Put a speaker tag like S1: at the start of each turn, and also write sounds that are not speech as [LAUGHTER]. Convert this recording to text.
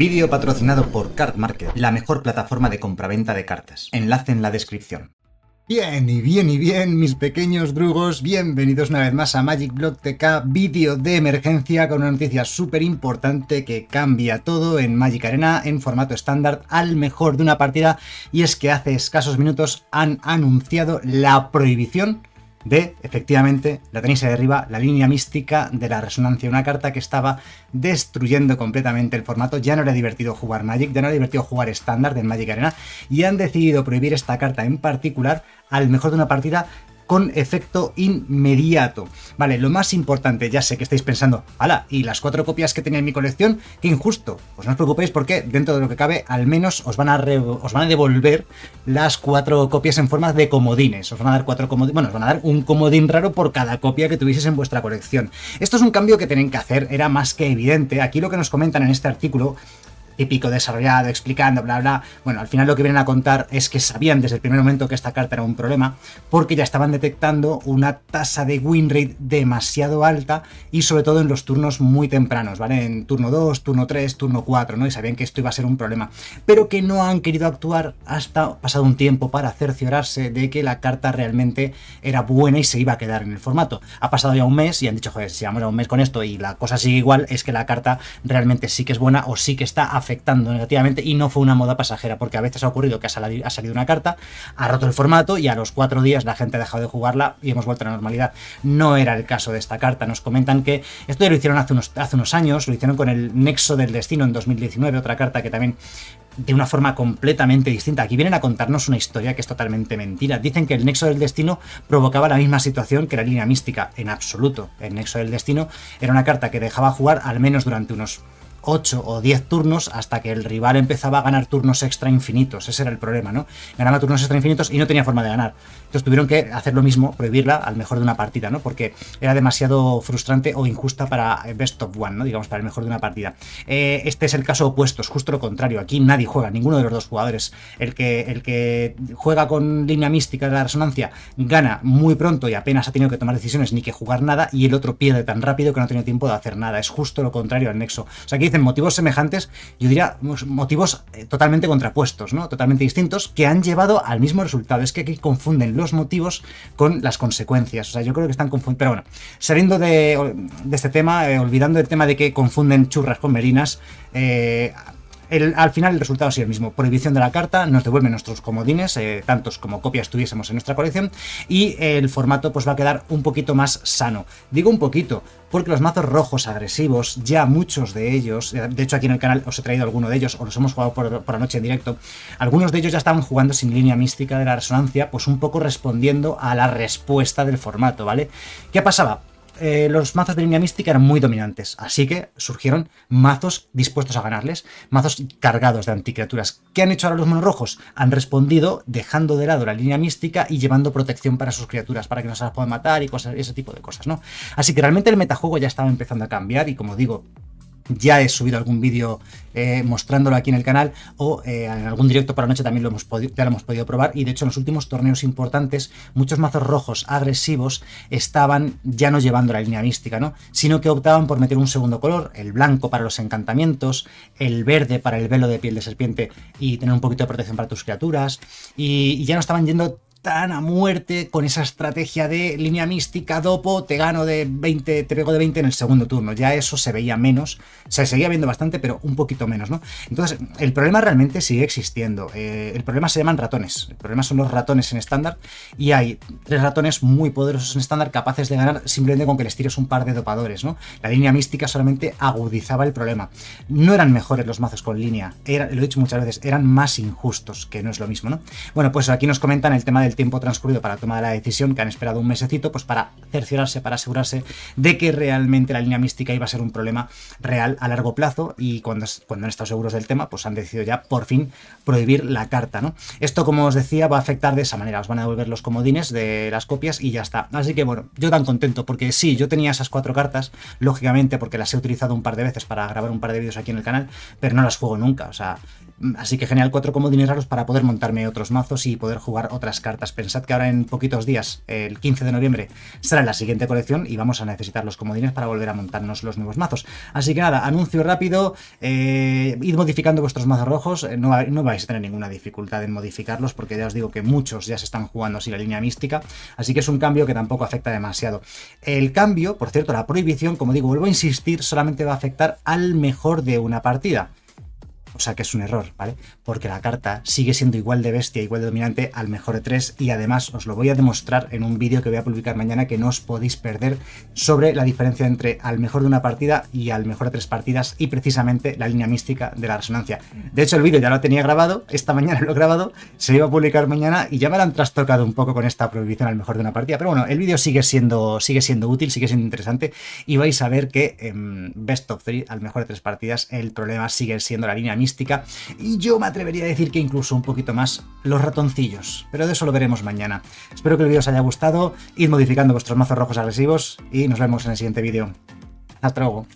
S1: Vídeo patrocinado por Card Market, la mejor plataforma de compraventa de cartas. Enlace en la descripción. Bien, y bien, y bien, mis pequeños drugos, bienvenidos una vez más a Magic Blog TK, vídeo de emergencia con una noticia súper importante que cambia todo en Magic Arena en formato estándar al mejor de una partida, y es que hace escasos minutos han anunciado la prohibición de, efectivamente, la tenéis ahí arriba, la línea mística de la resonancia, una carta que estaba destruyendo completamente el formato, ya no era divertido jugar Magic, ya no era divertido jugar estándar en Magic Arena, y han decidido prohibir esta carta en particular al mejor de una partida con efecto inmediato. Vale, lo más importante, ya sé que estáis pensando, ala, y las cuatro copias que tenía en mi colección, qué injusto. Pues no os preocupéis porque dentro de lo que cabe, al menos os van a, os van a devolver las cuatro copias en forma de comodines. Os van a dar cuatro comodines, bueno, os van a dar un comodín raro por cada copia que tuvieses en vuestra colección. Esto es un cambio que tienen que hacer, era más que evidente. Aquí lo que nos comentan en este artículo típico desarrollado, explicando, bla, bla. Bueno, al final lo que vienen a contar es que sabían desde el primer momento que esta carta era un problema, porque ya estaban detectando una tasa de win rate demasiado alta y sobre todo en los turnos muy tempranos, ¿vale? En turno 2, turno 3, turno 4, ¿no? Y sabían que esto iba a ser un problema, pero que no han querido actuar hasta pasado un tiempo para cerciorarse de que la carta realmente era buena y se iba a quedar en el formato. Ha pasado ya un mes y han dicho, joder, si vamos a un mes con esto y la cosa sigue igual, es que la carta realmente sí que es buena o sí que está afectada afectando negativamente y no fue una moda pasajera, porque a veces ha ocurrido que ha salido, una carta, ha roto el formato y a los cuatro días la gente ha dejado de jugarla y hemos vuelto a la normalidad. No era el caso de esta carta. Nos comentan que esto ya lo hicieron hace unos, hace unos años, lo hicieron con el Nexo del Destino en 2019, otra carta que también de una forma completamente distinta. Aquí vienen a contarnos una historia que es totalmente mentira. Dicen que el nexo del destino provocaba la misma situación que la línea mística. En absoluto. El nexo del destino era una carta que dejaba jugar al menos durante unos 8 o 10 turnos hasta que el rival empezaba a ganar turnos extra infinitos. Ese era el problema, ¿no? Ganaba turnos extra infinitos y no tenía forma de ganar. Entonces tuvieron que hacer lo mismo, prohibirla al mejor de una partida, ¿no? Porque era demasiado frustrante o injusta para Best of One, ¿no? Digamos, para el mejor de una partida. Eh, este es el caso opuesto, es justo lo contrario. Aquí nadie juega, ninguno de los dos jugadores. El que, el que juega con línea mística de la resonancia gana muy pronto y apenas ha tenido que tomar decisiones ni que jugar nada y el otro pierde tan rápido que no ha tenido tiempo de hacer nada. Es justo lo contrario al nexo. O sea, aquí dicen motivos semejantes, yo diría pues, motivos eh, totalmente contrapuestos, ¿no? Totalmente distintos, que han llevado al mismo resultado. Es que aquí confunden los motivos con las consecuencias. O sea, yo creo que están confundiendo. Pero bueno, saliendo de, este tema, eh, olvidando el tema de que confunden churras con merinas, eh, al final el resultado es el mismo. Prohibición de la carta nos devuelve nuestros comodines, eh, tantos como copias tuviésemos en nuestra colección, y el formato pues va a quedar un poquito más sano. Digo un poquito, porque los mazos rojos agresivos, ya muchos de ellos, eh, de hecho aquí en el canal os he traído alguno de ellos, o los hemos jugado por, anoche noche en directo, algunos de ellos ya estaban jugando sin línea mística de la resonancia, pues un poco respondiendo a la respuesta del formato, ¿vale? ¿Qué pasaba? Eh, los mazos de línea mística eran muy dominantes, así que surgieron mazos dispuestos a ganarles, mazos cargados de anticriaturas. ¿Qué han hecho ahora los rojos? Han respondido dejando de lado la línea mística y llevando protección para sus criaturas, para que no se las puedan matar y cosas, ese tipo de cosas, ¿no? Así que realmente el metajuego ya estaba empezando a cambiar y como digo, ya he subido algún vídeo eh, mostrándolo aquí en el canal o eh, en algún directo para la noche también lo hemos ya lo hemos podido probar y de hecho en los últimos torneos importantes muchos mazos rojos agresivos estaban ya no llevando la línea mística, ¿no? sino que optaban por meter un segundo color, el blanco para los encantamientos, el verde para el velo de piel de serpiente y tener un poquito de protección para tus criaturas y ya no estaban yendo tan a muerte con esa estrategia de línea mística, dopo, te gano de 20, te pego de 20 en el segundo turno. Ya eso se veía menos, se seguía viendo bastante, pero un poquito menos, ¿no? Entonces, el problema realmente sigue existiendo. Eh, el problema se llaman ratones. El problema son los ratones en estándar y hay tres ratones muy poderosos en estándar capaces de ganar simplemente con que les tires un par de dopadores, ¿no? La línea mística solamente agudizaba el problema. No eran mejores los mazos con línea, lo he dicho muchas veces, eran más injustos, que no es lo mismo, ¿no? Bueno, pues aquí nos comentan el tema de tiempo transcurrido para tomar la decisión, que han esperado un mesecito, pues para cerciorarse, para asegurarse de que realmente la línea mística iba a ser un problema real a largo plazo y cuando, cuando han estado seguros del tema, pues han decidido ya por fin prohibir la carta, ¿no? Esto, como os decía, va a afectar de esa manera, os van a devolver los comodines de las copias y ya está. Así que bueno, yo tan contento, porque sí, yo tenía esas cuatro cartas, lógicamente, porque las he utilizado un par de veces para grabar un par de vídeos aquí en el canal, pero no las juego nunca, o sea, mm, así que genial, cuatro comodines raros para poder montarme otros mazos y poder jugar otras cartas Pensad que ahora en poquitos días, el 15 de noviembre, será la siguiente colección y vamos a necesitar los comodines para volver a montarnos los nuevos mazos. Así que nada, anuncio rápido, eh, id modificando vuestros mazos rojos, eh, no, no vais a tener ninguna dificultad en modificarlos porque ya os digo que muchos ya se están jugando así la línea mística, así que es un cambio que tampoco afecta demasiado. El cambio, por cierto, la prohibición, como digo, vuelvo a insistir, solamente va a afectar al mejor de una partida. O sea que es un error, ¿vale? Porque la carta sigue siendo igual de bestia, igual de dominante al mejor de tres y además os lo voy a demostrar en un vídeo que voy a publicar mañana que no os podéis perder sobre la diferencia entre al mejor de una partida y al mejor de tres partidas y precisamente la línea mística de la resonancia. De hecho el vídeo ya lo tenía grabado, esta mañana [LAUGHS] lo he grabado, se iba a publicar mañana y ya me lo han trastocado un poco con esta prohibición al mejor de una partida, pero bueno, el vídeo sigue siendo, sigue siendo útil, sigue siendo interesante y vais a ver que en em, Best of Three, al mejor de tres partidas, el problema sigue siendo la línea mística y yo me atrevería a decir que incluso un poquito más los ratoncillos, pero de eso lo veremos mañana. Espero que el vídeo os haya gustado, id modificando vuestros mazos rojos agresivos y nos vemos en el siguiente vídeo. Hasta luego.